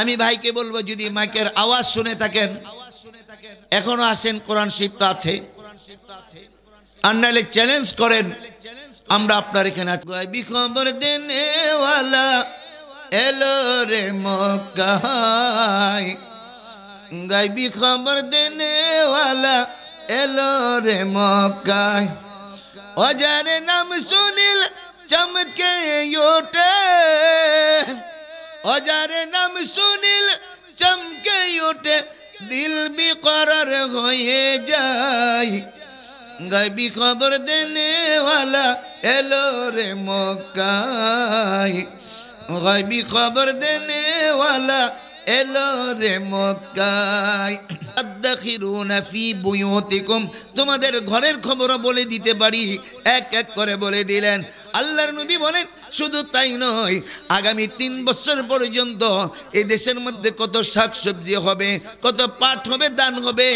আমি ভাইকে বলবো যদি মাইকের আওয়াজ শুনে থাকেন এখনো আসেন কোরআন শিফ তো আছে আর চ্যালেঞ্জ করেন আমরা আপনার এখানে খবর দেনেওয়ালা এলো রে মক্কায় গাইবি খবর দেনেওয়ালা এলো রে মক্কায় অজারে নাম সুনীল চমকে হজারে নাম শুনিল চমকে ওঠে দিল বিকরার হয়ে যায় গাইবি খবর দেনেওয়ালা এলো রে মকাই গাইবি খবর দেনেওয়ালা এলো রে মকাই তোমাদের ঘরের খবরও বলে দিতে পারি এক এক করে বলে দিলেন আল্লাহর নবী বলেন শুধু তাই নয় আগামী তিন বছর পর্যন্ত এই দেশের মধ্যে কত শাকসবজি হবে কত পাট হবে দান হবে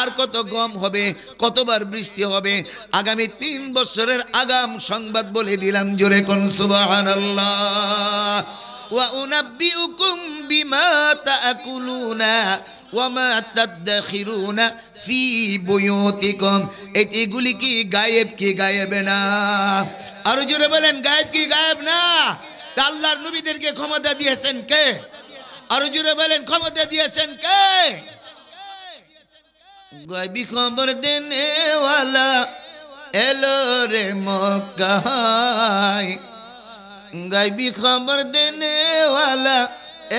আর কত গম হবে কতবার বৃষ্টি হবে আগামী তিন বছরের আগাম সংবাদ বলে দিলাম জোরে কোন সুবাহ ওয়া ওয়ামা তাদাখিরুনা ফি বুয়ুতিকুম এগুলি কি গায়েব কি গায়েবে না আরো জোরে বলেন গায়েব কি গায়েব না আল্লাহর নবীদেরকে ক্ষমতা দিয়েছেন কে আরো জোরে বলেন ক্ষমতা দিয়েছেন কে গয়বি খবর দেনেওয়ালা এলো রে মকায় গয়বি খবর দেনেওয়ালা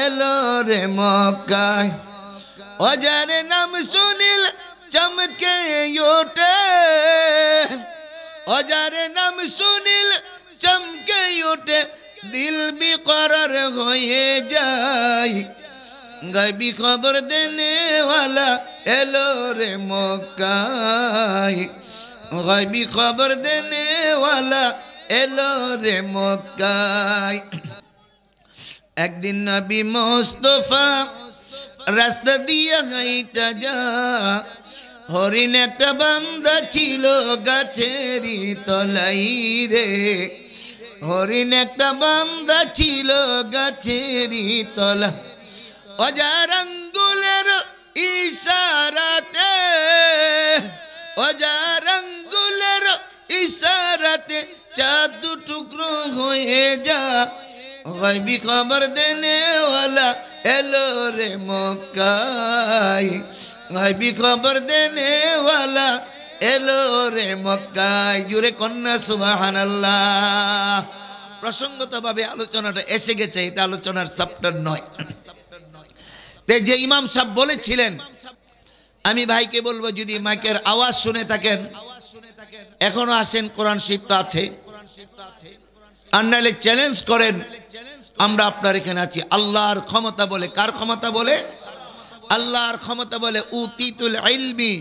এলো রে মক্কায় اجر نم سنل چمکے یوٹے اجر نم سنل چمکے یوٹے دل بھی قرار ہوئے جائی غیبی خبر دینے والا ایلور مکائی غیبی خبر دینے والا ایلور مکائی ایک دن نبی مصطفیٰ রাস্তা দিয়া হাইটা যা হরিণ একটা বান্দা ছিল গাছেরই তলাই রে হরিণ একটা বান্দা ছিল গাছেরই তলা অজার আঙ্গুলের ইশারাতে অজার আঙ্গুলের ইশারাতে চাঁদ দু টুকরো হয়ে যা হয়বি খবর দেনে ওলা এলো রে মকাই আইবি খবর দেনে ওয়ালা এলো রে মকাই জুরে কন্যা আল্লাহ প্রসঙ্গতভাবে আলোচনাটা এসে গেছে এটা আলোচনার সাপ্টার নয় তে যে ইমাম সাহেব বলেছিলেন আমি ভাইকে বলবো যদি মাইকের আওয়াজ শুনে থাকেন এখনো আসেন কোরআন শিব তো আছে আর নাহলে চ্যালেঞ্জ করেন আমরা আপনার এখানে আছি আল্লাহর ক্ষমতা বলে কার ক্ষমতা বলে আল্লাহর ক্ষমতা বলে উতিতুল ইলমি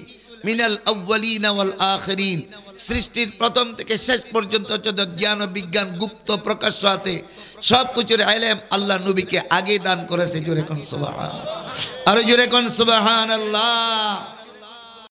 মিনাল আউ্বালিন ওয়াল আখরিন সৃষ্টির প্রথম থেকে শেষ পর্যন্ত যত জ্ঞান ও বিজ্ঞান গুপ্ত প্রকাশ্য আছে সব কিছুর আইলেম আল্লাহ নবীকে আগে দান করেছে জোরে কোন সুবাহান আরো জোরে সুবাহান আল্লাহ